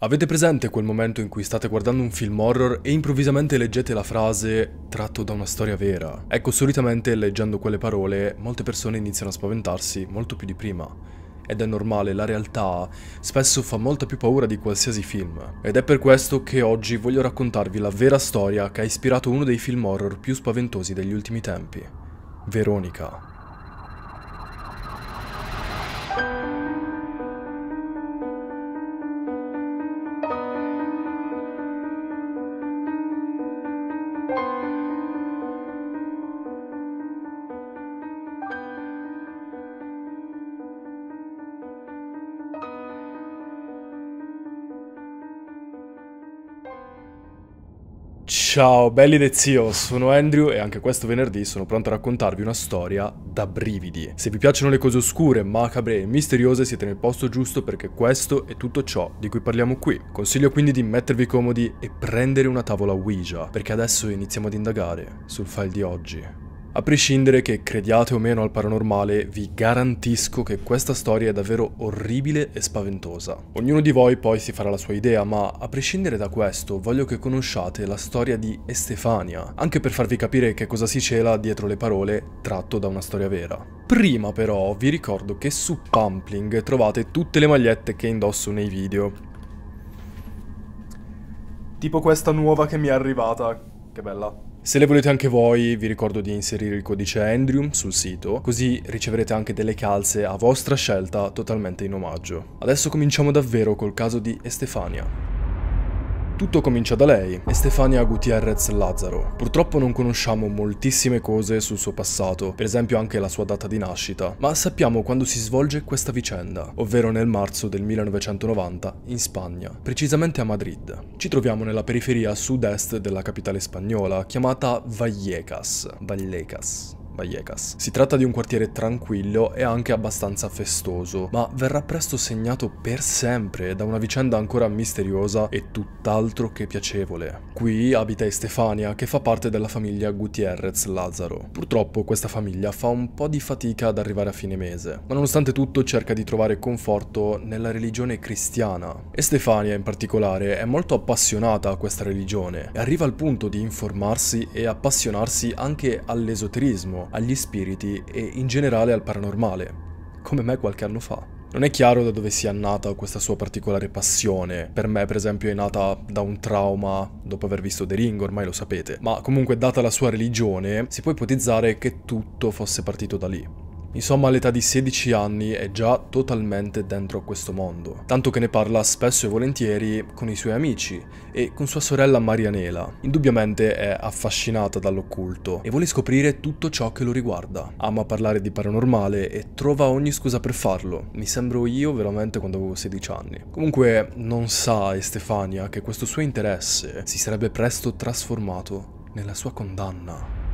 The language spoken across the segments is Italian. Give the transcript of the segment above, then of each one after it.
Avete presente quel momento in cui state guardando un film horror e improvvisamente leggete la frase tratto da una storia vera? Ecco, solitamente leggendo quelle parole molte persone iniziano a spaventarsi molto più di prima. Ed è normale, la realtà spesso fa molta più paura di qualsiasi film. Ed è per questo che oggi voglio raccontarvi la vera storia che ha ispirato uno dei film horror più spaventosi degli ultimi tempi. Veronica. Ciao belli del zio, oh, sono Andrew e anche questo venerdì sono pronto a raccontarvi una storia da brividi. Se vi piacciono le cose oscure, macabre e misteriose siete nel posto giusto perché questo è tutto ciò di cui parliamo qui. Consiglio quindi di mettervi comodi e prendere una tavola Ouija perché adesso iniziamo ad indagare sul file di oggi. A prescindere che crediate o meno al paranormale, vi garantisco che questa storia è davvero orribile e spaventosa. Ognuno di voi poi si farà la sua idea, ma a prescindere da questo voglio che conosciate la storia di Estefania, anche per farvi capire che cosa si cela dietro le parole tratto da una storia vera. Prima però vi ricordo che su Pumpling trovate tutte le magliette che indosso nei video. Tipo questa nuova che mi è arrivata, che bella. Se le volete anche voi, vi ricordo di inserire il codice Andrew sul sito, così riceverete anche delle calze a vostra scelta totalmente in omaggio. Adesso cominciamo davvero col caso di Estefania. Tutto comincia da lei, Estefania Gutierrez Lazzaro. Purtroppo non conosciamo moltissime cose sul suo passato, per esempio anche la sua data di nascita, ma sappiamo quando si svolge questa vicenda, ovvero nel marzo del 1990 in Spagna, precisamente a Madrid. Ci troviamo nella periferia sud-est della capitale spagnola, chiamata Vallecas. Vallecas. Vallecas. Si tratta di un quartiere tranquillo e anche abbastanza festoso, ma verrà presto segnato per sempre da una vicenda ancora misteriosa e tutt'altro che piacevole. Qui abita Estefania, che fa parte della famiglia Gutierrez Lazaro. Purtroppo questa famiglia fa un po' di fatica ad arrivare a fine mese, ma nonostante tutto cerca di trovare conforto nella religione cristiana. Estefania in particolare è molto appassionata a questa religione e arriva al punto di informarsi e appassionarsi anche all'esoterismo agli spiriti e in generale al paranormale, come me qualche anno fa. Non è chiaro da dove sia nata questa sua particolare passione. Per me, per esempio, è nata da un trauma dopo aver visto The Ring, ormai lo sapete. Ma comunque, data la sua religione, si può ipotizzare che tutto fosse partito da lì. Insomma all'età di 16 anni è già totalmente dentro questo mondo, tanto che ne parla spesso e volentieri con i suoi amici e con sua sorella Marianela. Indubbiamente è affascinata dall'occulto e vuole scoprire tutto ciò che lo riguarda. Ama parlare di paranormale e trova ogni scusa per farlo. Mi sembro io veramente quando avevo 16 anni. Comunque non sa Estefania che questo suo interesse si sarebbe presto trasformato nella sua condanna.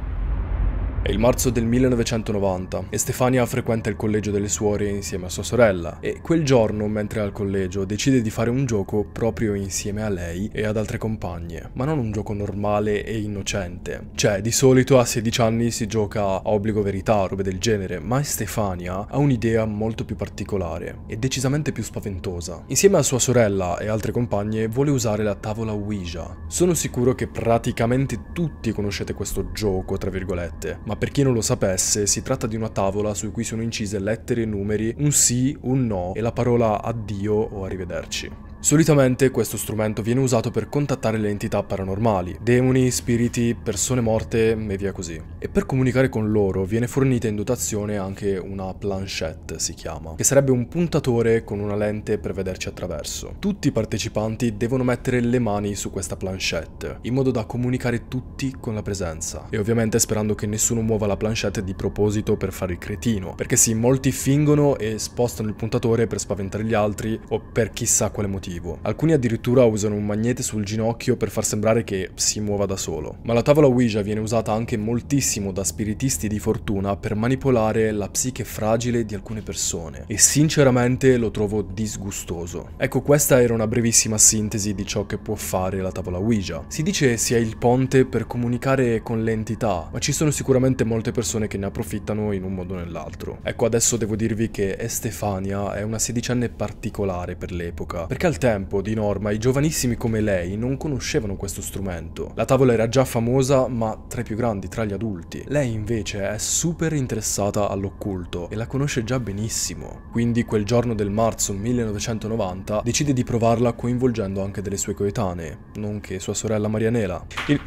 È il marzo del 1990 e Stefania frequenta il collegio delle suore insieme a sua sorella e quel giorno, mentre è al collegio, decide di fare un gioco proprio insieme a lei e ad altre compagne, ma non un gioco normale e innocente. Cioè, di solito a 16 anni si gioca a obbligo verità, robe del genere, ma Stefania ha un'idea molto più particolare e decisamente più spaventosa. Insieme a sua sorella e altre compagne vuole usare la tavola Ouija. Sono sicuro che praticamente tutti conoscete questo gioco, tra virgolette, ma ma per chi non lo sapesse, si tratta di una tavola su cui sono incise lettere e numeri, un sì, un no e la parola addio o arrivederci. Solitamente questo strumento viene usato per contattare le entità paranormali, demoni, spiriti, persone morte e via così. E per comunicare con loro viene fornita in dotazione anche una planchette, si chiama, che sarebbe un puntatore con una lente per vederci attraverso. Tutti i partecipanti devono mettere le mani su questa planchette, in modo da comunicare tutti con la presenza. E ovviamente sperando che nessuno muova la planchette di proposito per fare il cretino, perché sì, molti fingono e spostano il puntatore per spaventare gli altri o per chissà quale motivo motivo. Alcuni addirittura usano un magnete sul ginocchio per far sembrare che si muova da solo. Ma la tavola Ouija viene usata anche moltissimo da spiritisti di fortuna per manipolare la psiche fragile di alcune persone e sinceramente lo trovo disgustoso. Ecco questa era una brevissima sintesi di ciò che può fare la tavola Ouija. Si dice sia il ponte per comunicare con le entità, ma ci sono sicuramente molte persone che ne approfittano in un modo o nell'altro. Ecco adesso devo dirvi che Estefania è una sedicenne particolare per l'epoca, perché al tempo, di norma, i giovanissimi come lei non conoscevano questo strumento. La tavola era già famosa, ma tra i più grandi, tra gli adulti. Lei invece è super interessata all'occulto e la conosce già benissimo. Quindi quel giorno del marzo 1990 decide di provarla coinvolgendo anche delle sue coetanee, nonché sua sorella Marianela. Il...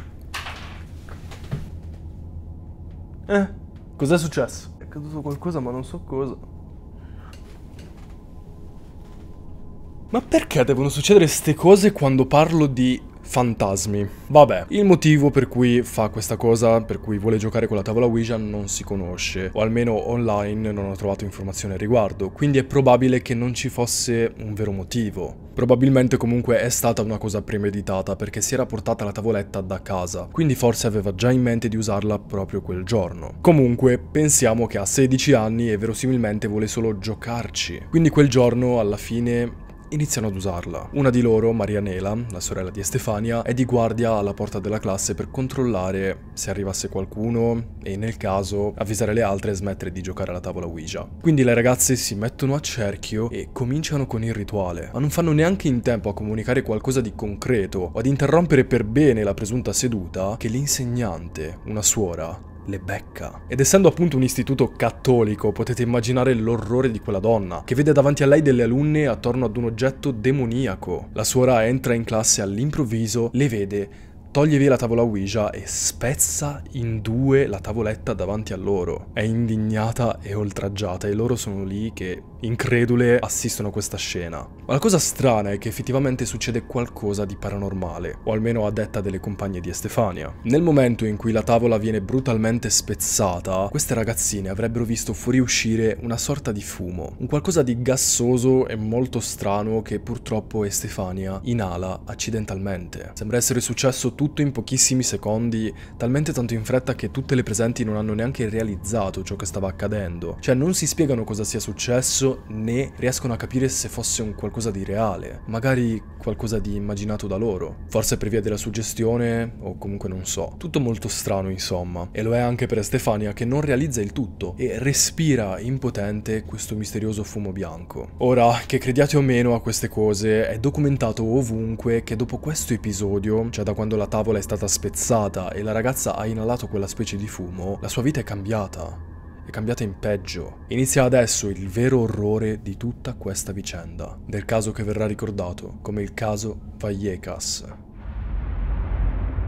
Eh, cos'è successo? È accaduto qualcosa ma non so cosa. Ma perché devono succedere ste cose quando parlo di fantasmi. Vabbè, il motivo per cui fa questa cosa, per cui vuole giocare con la tavola Ouija, non si conosce, o almeno online non ho trovato informazioni al riguardo, quindi è probabile che non ci fosse un vero motivo. Probabilmente comunque è stata una cosa premeditata perché si era portata la tavoletta da casa, quindi forse aveva già in mente di usarla proprio quel giorno. Comunque pensiamo che ha 16 anni e verosimilmente vuole solo giocarci, quindi quel giorno alla fine iniziano ad usarla. Una di loro, Marianela, la sorella di Stefania, è di guardia alla porta della classe per controllare se arrivasse qualcuno e nel caso avvisare le altre e smettere di giocare alla tavola Ouija. Quindi le ragazze si mettono a cerchio e cominciano con il rituale, ma non fanno neanche in tempo a comunicare qualcosa di concreto o ad interrompere per bene la presunta seduta che l'insegnante, una suora, le becca. Ed essendo appunto un istituto cattolico, potete immaginare l'orrore di quella donna, che vede davanti a lei delle alunne attorno ad un oggetto demoniaco. La suora entra in classe all'improvviso, le vede, Toglie via la tavola Ouija e spezza in due la tavoletta davanti a loro. È indignata e oltraggiata e loro sono lì che, incredule, assistono a questa scena. Ma la cosa strana è che effettivamente succede qualcosa di paranormale, o almeno a detta delle compagne di Estefania. Nel momento in cui la tavola viene brutalmente spezzata, queste ragazzine avrebbero visto fuoriuscire una sorta di fumo, un qualcosa di gassoso e molto strano che purtroppo Estefania inala accidentalmente. Sembra essere successo tutto tutto in pochissimi secondi, talmente tanto in fretta che tutte le presenti non hanno neanche realizzato ciò che stava accadendo. Cioè non si spiegano cosa sia successo né riescono a capire se fosse un qualcosa di reale, magari qualcosa di immaginato da loro, forse per via della suggestione o comunque non so. Tutto molto strano insomma, e lo è anche per Stefania che non realizza il tutto e respira impotente questo misterioso fumo bianco. Ora, che crediate o meno a queste cose, è documentato ovunque che dopo questo episodio, cioè da quando la tavola è stata spezzata e la ragazza ha inalato quella specie di fumo, la sua vita è cambiata. È cambiata in peggio. Inizia adesso il vero orrore di tutta questa vicenda, del caso che verrà ricordato come il caso Vallecas.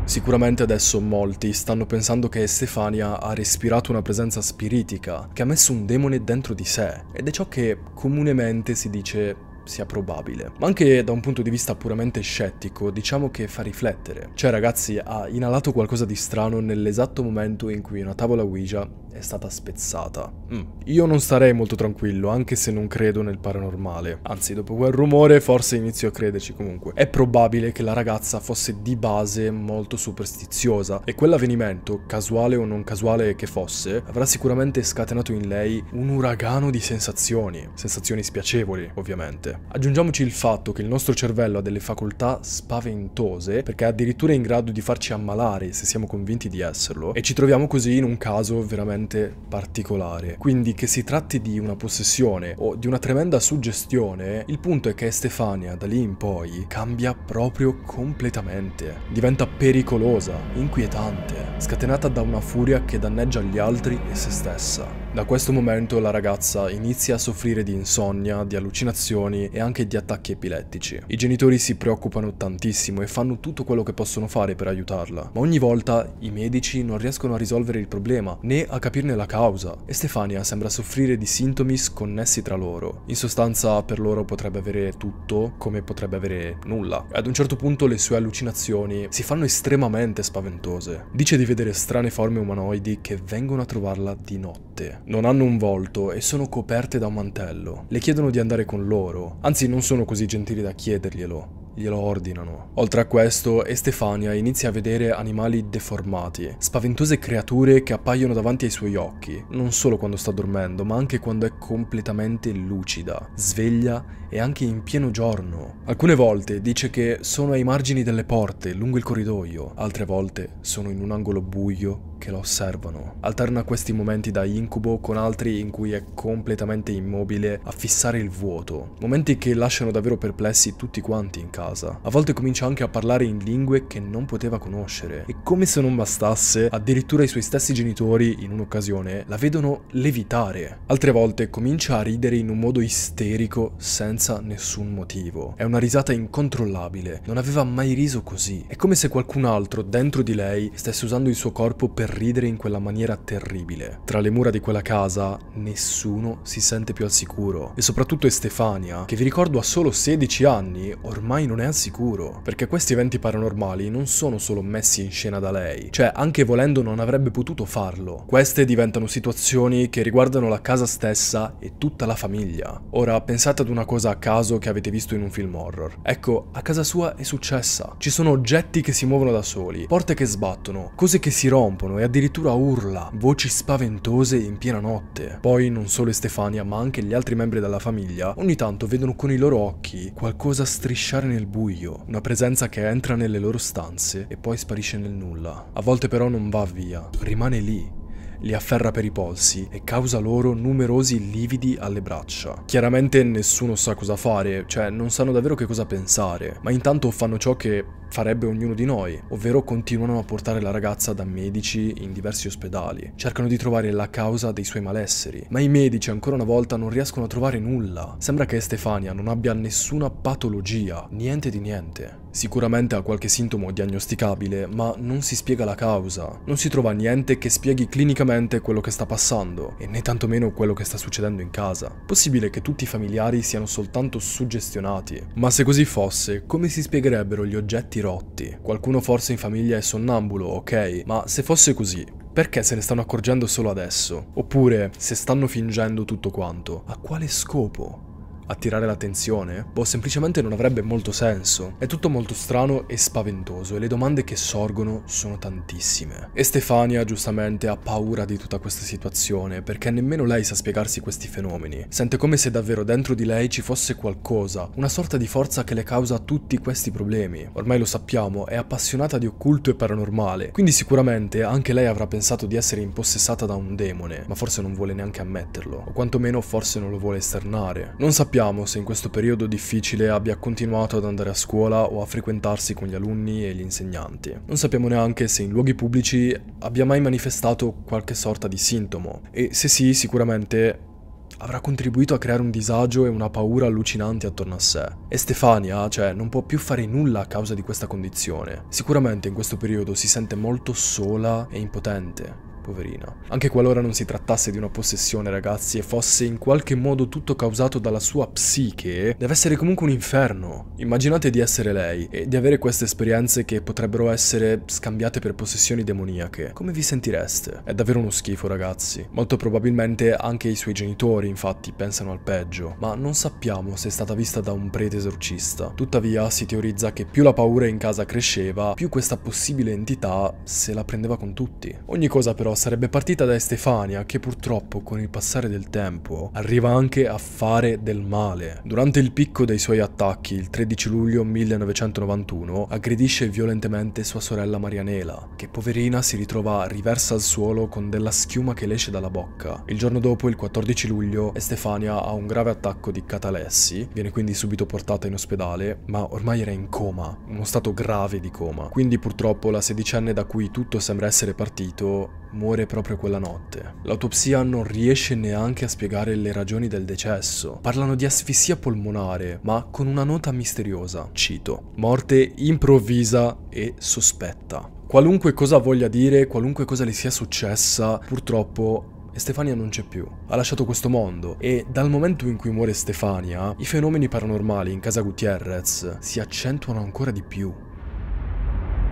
Sicuramente adesso molti stanno pensando che Stefania ha respirato una presenza spiritica, che ha messo un demone dentro di sé, ed è ciò che comunemente si dice sia probabile. Ma anche da un punto di vista puramente scettico, diciamo che fa riflettere. Cioè ragazzi, ha inalato qualcosa di strano nell'esatto momento in cui una tavola Ouija è stata spezzata. Mm. Io non starei molto tranquillo, anche se non credo nel paranormale. Anzi, dopo quel rumore forse inizio a crederci comunque. È probabile che la ragazza fosse di base molto superstiziosa e quell'avvenimento, casuale o non casuale che fosse, avrà sicuramente scatenato in lei un uragano di sensazioni. Sensazioni spiacevoli, ovviamente. Aggiungiamoci il fatto che il nostro cervello ha delle facoltà spaventose, perché è addirittura in grado di farci ammalare se siamo convinti di esserlo, e ci troviamo così in un caso veramente particolare. Quindi che si tratti di una possessione o di una tremenda suggestione, il punto è che Stefania da lì in poi cambia proprio completamente. Diventa pericolosa, inquietante, scatenata da una furia che danneggia gli altri e se stessa. Da questo momento la ragazza inizia a soffrire di insonnia, di allucinazioni e anche di attacchi epilettici. I genitori si preoccupano tantissimo e fanno tutto quello che possono fare per aiutarla, ma ogni volta i medici non riescono a risolvere il problema né a capirne la causa e Stefania sembra soffrire di sintomi sconnessi tra loro. In sostanza per loro potrebbe avere tutto come potrebbe avere nulla. Ad un certo punto le sue allucinazioni si fanno estremamente spaventose. Dice di vedere strane forme umanoidi che vengono a trovarla di notte non hanno un volto e sono coperte da un mantello. Le chiedono di andare con loro, anzi non sono così gentili da chiederglielo, glielo ordinano. Oltre a questo, Estefania inizia a vedere animali deformati, spaventose creature che appaiono davanti ai suoi occhi, non solo quando sta dormendo, ma anche quando è completamente lucida, sveglia e anche in pieno giorno. Alcune volte dice che sono ai margini delle porte, lungo il corridoio, altre volte sono in un angolo buio che lo osservano. Alterna questi momenti da incubo con altri in cui è completamente immobile a fissare il vuoto, momenti che lasciano davvero perplessi tutti quanti in casa. A volte comincia anche a parlare in lingue che non poteva conoscere e come se non bastasse, addirittura i suoi stessi genitori in un'occasione la vedono levitare. Altre volte comincia a ridere in un modo isterico senza senza nessun motivo. È una risata incontrollabile, non aveva mai riso così. È come se qualcun altro dentro di lei stesse usando il suo corpo per ridere in quella maniera terribile. Tra le mura di quella casa nessuno si sente più al sicuro e soprattutto Estefania, che vi ricordo ha solo 16 anni, ormai non è al sicuro, perché questi eventi paranormali non sono solo messi in scena da lei, cioè anche volendo non avrebbe potuto farlo. Queste diventano situazioni che riguardano la casa stessa e tutta la famiglia. Ora pensate ad una cosa cosa a caso che avete visto in un film horror. Ecco, a casa sua è successa. Ci sono oggetti che si muovono da soli, porte che sbattono, cose che si rompono e addirittura urla, voci spaventose in piena notte. Poi non solo Stefania, ma anche gli altri membri della famiglia, ogni tanto vedono con i loro occhi qualcosa strisciare nel buio, una presenza che entra nelle loro stanze e poi sparisce nel nulla. A volte però non va via, rimane lì, li afferra per i polsi e causa loro numerosi lividi alle braccia. Chiaramente nessuno sa cosa fare, cioè non sanno davvero che cosa pensare, ma intanto fanno ciò che farebbe ognuno di noi, ovvero continuano a portare la ragazza da medici in diversi ospedali. Cercano di trovare la causa dei suoi malesseri, ma i medici ancora una volta non riescono a trovare nulla. Sembra che Stefania non abbia nessuna patologia, niente di niente. Sicuramente ha qualche sintomo diagnosticabile, ma non si spiega la causa, non si trova niente che spieghi clinicamente quello che sta passando, e né tantomeno quello che sta succedendo in casa. Possibile che tutti i familiari siano soltanto suggestionati, ma se così fosse, come si spiegherebbero gli oggetti rotti? Qualcuno forse in famiglia è sonnambulo, ok, ma se fosse così, perché se ne stanno accorgendo solo adesso? Oppure, se stanno fingendo tutto quanto, a quale scopo? attirare l'attenzione? Boh, semplicemente non avrebbe molto senso. È tutto molto strano e spaventoso e le domande che sorgono sono tantissime. E Stefania giustamente ha paura di tutta questa situazione perché nemmeno lei sa spiegarsi questi fenomeni. Sente come se davvero dentro di lei ci fosse qualcosa, una sorta di forza che le causa tutti questi problemi. Ormai lo sappiamo, è appassionata di occulto e paranormale, quindi sicuramente anche lei avrà pensato di essere impossessata da un demone, ma forse non vuole neanche ammetterlo, o quantomeno forse non lo vuole esternare. Non sappiamo sappiamo se in questo periodo difficile abbia continuato ad andare a scuola o a frequentarsi con gli alunni e gli insegnanti. Non sappiamo neanche se in luoghi pubblici abbia mai manifestato qualche sorta di sintomo e se sì sicuramente avrà contribuito a creare un disagio e una paura allucinanti attorno a sé. E Stefania, cioè, non può più fare nulla a causa di questa condizione. Sicuramente in questo periodo si sente molto sola e impotente poverina. Anche qualora non si trattasse di una possessione, ragazzi, e fosse in qualche modo tutto causato dalla sua psiche, deve essere comunque un inferno. Immaginate di essere lei e di avere queste esperienze che potrebbero essere scambiate per possessioni demoniache. Come vi sentireste? È davvero uno schifo, ragazzi. Molto probabilmente anche i suoi genitori, infatti, pensano al peggio, ma non sappiamo se è stata vista da un prete esorcista. Tuttavia, si teorizza che più la paura in casa cresceva, più questa possibile entità se la prendeva con tutti. Ogni cosa però sarebbe partita da Estefania che purtroppo con il passare del tempo arriva anche a fare del male. Durante il picco dei suoi attacchi, il 13 luglio 1991, aggredisce violentemente sua sorella Marianela, che poverina si ritrova riversa al suolo con della schiuma che le esce dalla bocca. Il giorno dopo, il 14 luglio, Estefania ha un grave attacco di catalessi, viene quindi subito portata in ospedale, ma ormai era in coma, uno stato grave di coma. Quindi purtroppo la sedicenne da cui tutto sembra essere partito muore muore proprio quella notte. L'autopsia non riesce neanche a spiegare le ragioni del decesso. Parlano di asfissia polmonare, ma con una nota misteriosa. Cito. Morte improvvisa e sospetta. Qualunque cosa voglia dire, qualunque cosa le sia successa, purtroppo Stefania non c'è più, ha lasciato questo mondo e dal momento in cui muore Stefania, i fenomeni paranormali in casa Gutierrez si accentuano ancora di più.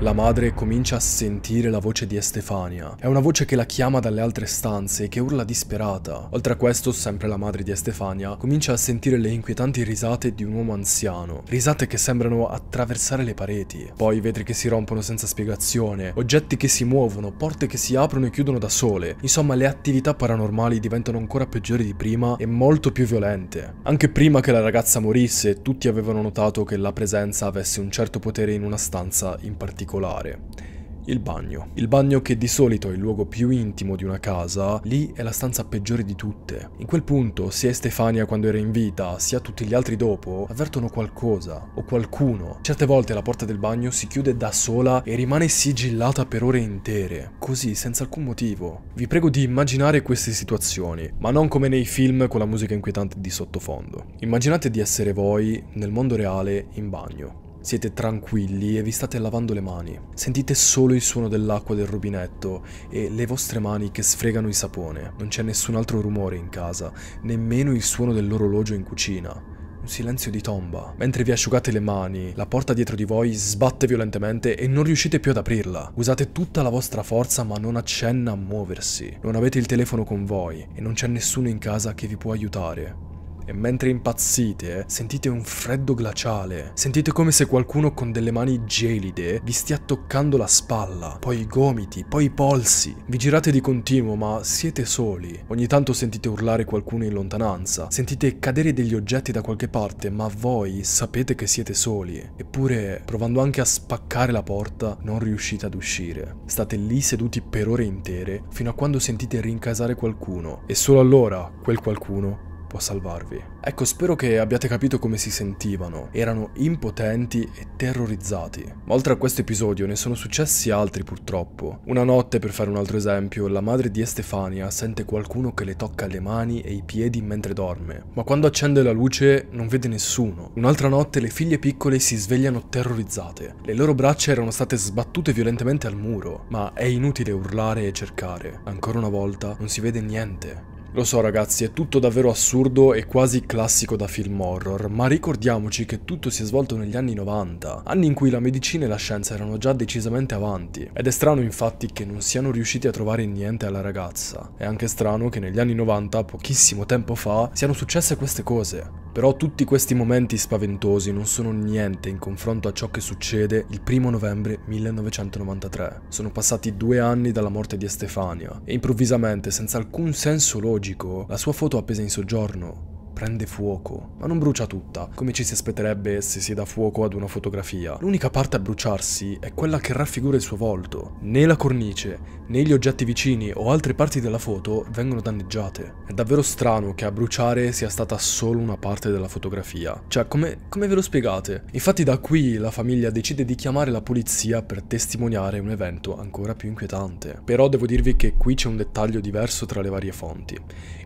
La madre comincia a sentire la voce di Estefania. È una voce che la chiama dalle altre stanze e che urla disperata. Oltre a questo, sempre la madre di Estefania comincia a sentire le inquietanti risate di un uomo anziano, risate che sembrano attraversare le pareti. Poi vetri che si rompono senza spiegazione, oggetti che si muovono, porte che si aprono e chiudono da sole. Insomma, le attività paranormali diventano ancora peggiori di prima e molto più violente. Anche prima che la ragazza morisse, tutti avevano notato che la presenza avesse un certo potere in una stanza in particolare particolare. Il bagno. Il bagno che di solito è il luogo più intimo di una casa, lì è la stanza peggiore di tutte. In quel punto, sia Stefania quando era in vita, sia tutti gli altri dopo, avvertono qualcosa o qualcuno. Certe volte la porta del bagno si chiude da sola e rimane sigillata per ore intere, così senza alcun motivo. Vi prego di immaginare queste situazioni, ma non come nei film con la musica inquietante di sottofondo. Immaginate di essere voi, nel mondo reale, in bagno. Siete tranquilli e vi state lavando le mani. Sentite solo il suono dell'acqua del rubinetto e le vostre mani che sfregano il sapone. Non c'è nessun altro rumore in casa, nemmeno il suono dell'orologio in cucina. Un silenzio di tomba. Mentre vi asciugate le mani, la porta dietro di voi sbatte violentemente e non riuscite più ad aprirla. Usate tutta la vostra forza ma non accenna a muoversi. Non avete il telefono con voi e non c'è nessuno in casa che vi può aiutare e mentre impazzite sentite un freddo glaciale, sentite come se qualcuno con delle mani gelide vi stia toccando la spalla, poi i gomiti, poi i polsi. Vi girate di continuo ma siete soli. Ogni tanto sentite urlare qualcuno in lontananza, sentite cadere degli oggetti da qualche parte ma voi sapete che siete soli, eppure provando anche a spaccare la porta non riuscite ad uscire. State lì seduti per ore intere fino a quando sentite rincasare qualcuno e solo allora quel qualcuno può salvarvi. Ecco, spero che abbiate capito come si sentivano. Erano impotenti e terrorizzati. Ma oltre a questo episodio ne sono successi altri purtroppo. Una notte, per fare un altro esempio, la madre di Estefania sente qualcuno che le tocca le mani e i piedi mentre dorme, ma quando accende la luce non vede nessuno. Un'altra notte le figlie piccole si svegliano terrorizzate. Le loro braccia erano state sbattute violentemente al muro, ma è inutile urlare e cercare. Ancora una volta non si vede niente. Lo so ragazzi, è tutto davvero assurdo e quasi classico da film horror, ma ricordiamoci che tutto si è svolto negli anni 90, anni in cui la medicina e la scienza erano già decisamente avanti, ed è strano infatti che non siano riusciti a trovare niente alla ragazza. È anche strano che negli anni 90, pochissimo tempo fa, siano successe queste cose. Però tutti questi momenti spaventosi non sono niente in confronto a ciò che succede il primo novembre 1993. Sono passati due anni dalla morte di Estefania e improvvisamente, senza alcun senso logico, tragico, la sua foto appesa in soggiorno prende fuoco, ma non brucia tutta, come ci si aspetterebbe se si dà fuoco ad una fotografia. L'unica parte a bruciarsi è quella che raffigura il suo volto. Né la cornice, né gli oggetti vicini o altre parti della foto vengono danneggiate. È davvero strano che a bruciare sia stata solo una parte della fotografia. Cioè, come, come ve lo spiegate? Infatti da qui la famiglia decide di chiamare la polizia per testimoniare un evento ancora più inquietante. Però devo dirvi che qui c'è un dettaglio diverso tra le varie fonti.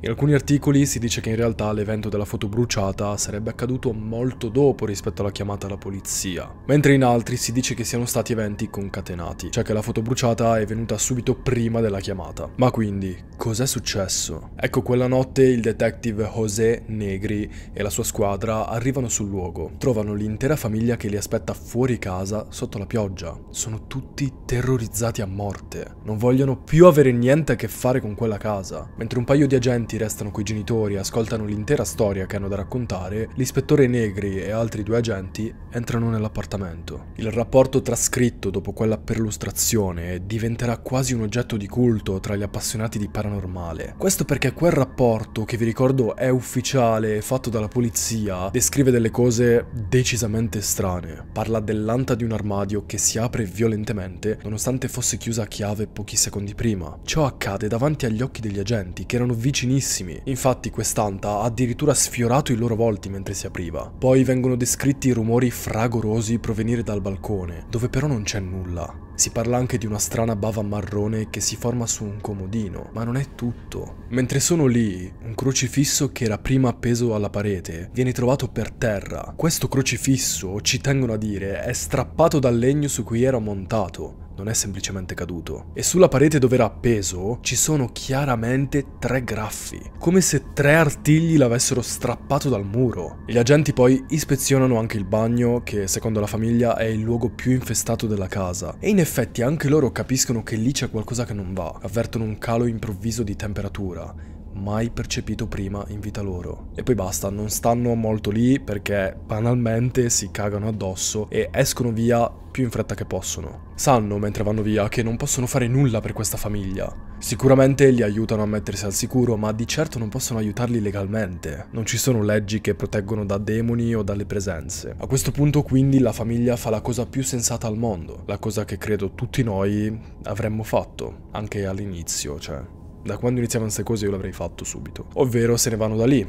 In alcuni articoli si dice che in realtà l'evento l'evento della bruciata sarebbe accaduto molto dopo rispetto alla chiamata alla polizia, mentre in altri si dice che siano stati eventi concatenati, cioè che la foto bruciata è venuta subito prima della chiamata. Ma quindi, cos'è successo? Ecco, quella notte il detective José Negri e la sua squadra arrivano sul luogo, trovano l'intera famiglia che li aspetta fuori casa sotto la pioggia. Sono tutti terrorizzati a morte, non vogliono più avere niente a che fare con quella casa, mentre un paio di agenti restano coi genitori e ascoltano l'intera storia che hanno da raccontare, l'ispettore Negri e altri due agenti entrano nell'appartamento. Il rapporto trascritto dopo quella perlustrazione diventerà quasi un oggetto di culto tra gli appassionati di paranormale. Questo perché quel rapporto, che vi ricordo è ufficiale, e fatto dalla polizia, descrive delle cose decisamente strane. Parla dell'anta di un armadio che si apre violentemente nonostante fosse chiusa a chiave pochi secondi prima. Ciò accade davanti agli occhi degli agenti, che erano vicinissimi. Infatti quest'anta addirittura addirittura sfiorato i loro volti mentre si apriva. Poi vengono descritti rumori fragorosi provenire dal balcone, dove però non c'è nulla. Si parla anche di una strana bava marrone che si forma su un comodino, ma non è tutto. Mentre sono lì, un crocifisso che era prima appeso alla parete viene trovato per terra. Questo crocifisso, ci tengono a dire, è strappato dal legno su cui era montato, non è semplicemente caduto. E sulla parete dove era appeso ci sono chiaramente tre graffi, come se tre artigli l'avessero strappato dal muro. Gli agenti poi ispezionano anche il bagno, che secondo la famiglia è il luogo più infestato della casa, e in effetti anche loro capiscono che lì c'è qualcosa che non va, avvertono un calo improvviso di temperatura mai percepito prima in vita loro. E poi basta, non stanno molto lì perché banalmente si cagano addosso e escono via più in fretta che possono. Sanno mentre vanno via che non possono fare nulla per questa famiglia. Sicuramente li aiutano a mettersi al sicuro, ma di certo non possono aiutarli legalmente. Non ci sono leggi che proteggono da demoni o dalle presenze. A questo punto quindi la famiglia fa la cosa più sensata al mondo, la cosa che credo tutti noi avremmo fatto, anche all'inizio, cioè. Da quando iniziavano queste cose io l'avrei fatto subito. Ovvero se ne vanno da lì.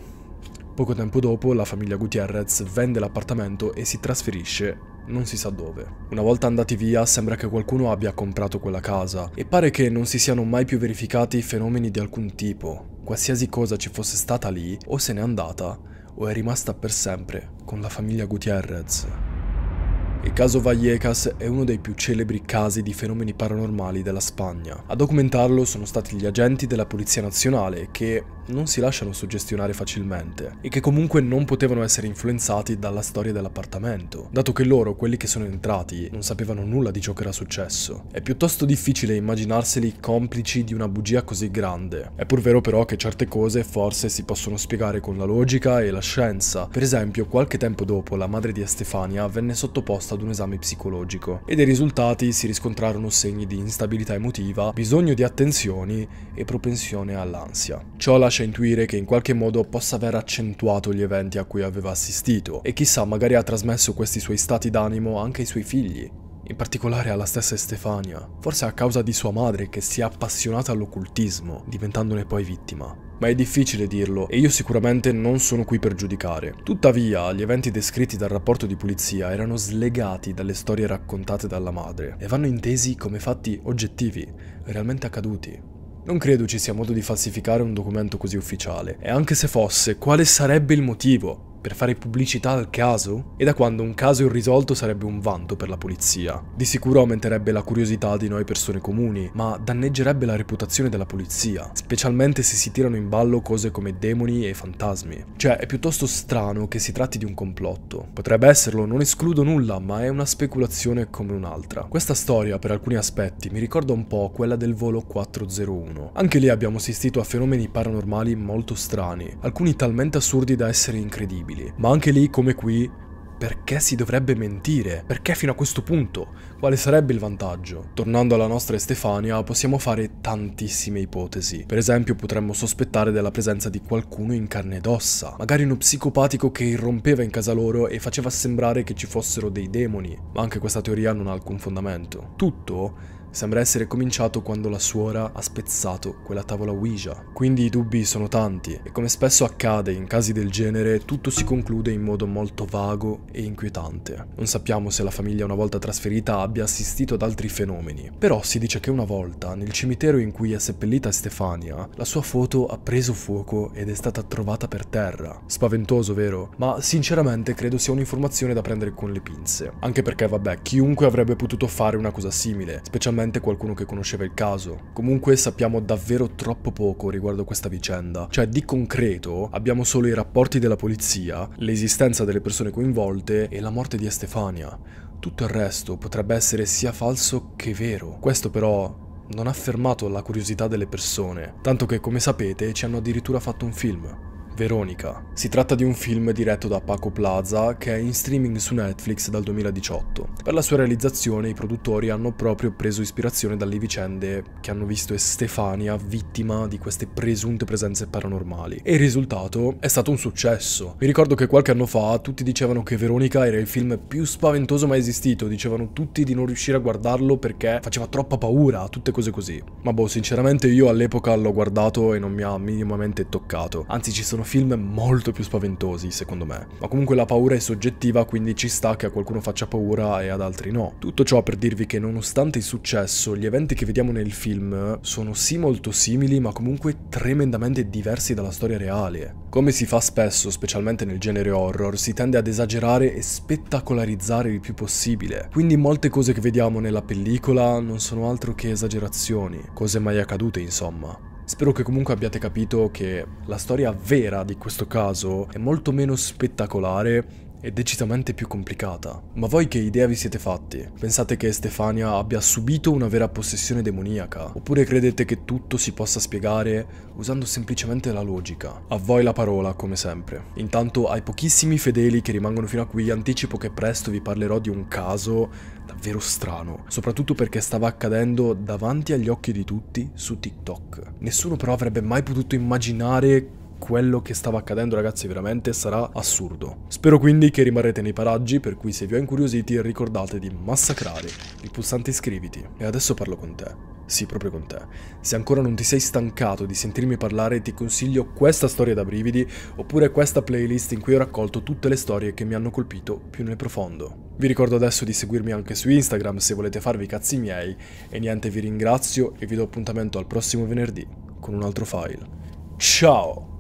Poco tempo dopo la famiglia Gutierrez vende l'appartamento e si trasferisce non si sa dove. Una volta andati via sembra che qualcuno abbia comprato quella casa e pare che non si siano mai più verificati fenomeni di alcun tipo. Qualsiasi cosa ci fosse stata lì o se n'è andata o è rimasta per sempre con la famiglia Gutierrez. Il caso Vallecas è uno dei più celebri casi di fenomeni paranormali della Spagna. A documentarlo sono stati gli agenti della Polizia Nazionale che non si lasciano suggestionare facilmente e che comunque non potevano essere influenzati dalla storia dell'appartamento, dato che loro, quelli che sono entrati, non sapevano nulla di ciò che era successo. È piuttosto difficile immaginarseli complici di una bugia così grande. È pur vero però che certe cose forse si possono spiegare con la logica e la scienza. Per esempio, qualche tempo dopo la madre di Estefania venne sottoposta ad un esame psicologico e dei risultati si riscontrarono segni di instabilità emotiva, bisogno di attenzioni e propensione all'ansia. Ciò lascia intuire che in qualche modo possa aver accentuato gli eventi a cui aveva assistito e chissà magari ha trasmesso questi suoi stati d'animo anche ai suoi figli in particolare alla stessa Stefania, forse a causa di sua madre che si è appassionata all'occultismo, diventandone poi vittima ma è difficile dirlo e io sicuramente non sono qui per giudicare. Tuttavia, gli eventi descritti dal rapporto di pulizia erano slegati dalle storie raccontate dalla madre e vanno intesi come fatti oggettivi, realmente accaduti. Non credo ci sia modo di falsificare un documento così ufficiale, e anche se fosse, quale sarebbe il motivo? per fare pubblicità al caso? E da quando un caso irrisolto sarebbe un vanto per la polizia. Di sicuro aumenterebbe la curiosità di noi persone comuni, ma danneggerebbe la reputazione della polizia, specialmente se si tirano in ballo cose come demoni e fantasmi. Cioè, è piuttosto strano che si tratti di un complotto. Potrebbe esserlo, non escludo nulla, ma è una speculazione come un'altra. Questa storia, per alcuni aspetti, mi ricorda un po' quella del volo 401. Anche lì abbiamo assistito a fenomeni paranormali molto strani, alcuni talmente assurdi da essere incredibili improbabili. Ma anche lì, come qui, perché si dovrebbe mentire? Perché fino a questo punto? Quale sarebbe il vantaggio? Tornando alla nostra Stefania, possiamo fare tantissime ipotesi. Per esempio, potremmo sospettare della presenza di qualcuno in carne ed ossa, magari uno psicopatico che irrompeva in casa loro e faceva sembrare che ci fossero dei demoni, ma anche questa teoria non ha alcun fondamento. Tutto Sembra essere cominciato quando la suora ha spezzato quella tavola Ouija. Quindi i dubbi sono tanti e come spesso accade in casi del genere tutto si conclude in modo molto vago e inquietante. Non sappiamo se la famiglia una volta trasferita abbia assistito ad altri fenomeni, però si dice che una volta nel cimitero in cui è seppellita Stefania la sua foto ha preso fuoco ed è stata trovata per terra. Spaventoso vero? Ma sinceramente credo sia un'informazione da prendere con le pinze. Anche perché vabbè chiunque avrebbe potuto fare una cosa simile, specialmente probabilmente qualcuno che conosceva il caso. Comunque sappiamo davvero troppo poco riguardo questa vicenda, cioè di concreto abbiamo solo i rapporti della polizia, l'esistenza delle persone coinvolte e la morte di Estefania. Tutto il resto potrebbe essere sia falso che vero. Questo però non ha fermato la curiosità delle persone, tanto che come sapete ci hanno addirittura fatto un film. Veronica. Si tratta di un film diretto da Paco Plaza che è in streaming su Netflix dal 2018. Per la sua realizzazione i produttori hanno proprio preso ispirazione dalle vicende che hanno visto Estefania vittima di queste presunte presenze paranormali e il risultato è stato un successo. Mi ricordo che qualche anno fa tutti dicevano che Veronica era il film più spaventoso mai esistito, dicevano tutti di non riuscire a guardarlo perché faceva troppa paura, tutte cose così. Ma boh, sinceramente io all'epoca l'ho guardato e non mi ha minimamente toccato, anzi ci sono sono film molto più spaventosi, secondo me. Ma comunque la paura è soggettiva, quindi ci sta che a qualcuno faccia paura e ad altri no. Tutto ciò per dirvi che nonostante il successo, gli eventi che vediamo nel film sono sì molto simili, ma comunque tremendamente diversi dalla storia reale. Come si fa spesso, specialmente nel genere horror, si tende ad esagerare e spettacolarizzare il più possibile. Quindi molte cose che vediamo nella pellicola non sono altro che esagerazioni, cose mai accadute insomma. Spero che comunque abbiate capito che la storia vera di questo caso è molto meno spettacolare è decisamente più complicata. Ma voi che idea vi siete fatti? Pensate che Stefania abbia subito una vera possessione demoniaca? Oppure credete che tutto si possa spiegare usando semplicemente la logica? A voi la parola, come sempre. Intanto ai pochissimi fedeli che rimangono fino a qui anticipo che presto vi parlerò di un caso davvero strano, soprattutto perché stava accadendo davanti agli occhi di tutti su TikTok. Nessuno però avrebbe mai potuto immaginare quello che stava accadendo ragazzi veramente sarà assurdo. Spero quindi che rimarrete nei paraggi, per cui se vi ho incuriositi ricordate di massacrare il pulsante iscriviti. E adesso parlo con te. Sì, proprio con te. Se ancora non ti sei stancato di sentirmi parlare, ti consiglio questa storia da brividi oppure questa playlist in cui ho raccolto tutte le storie che mi hanno colpito più nel profondo. Vi ricordo adesso di seguirmi anche su Instagram se volete farvi i cazzi miei e niente, vi ringrazio e vi do appuntamento al prossimo venerdì con un altro file. Ciao!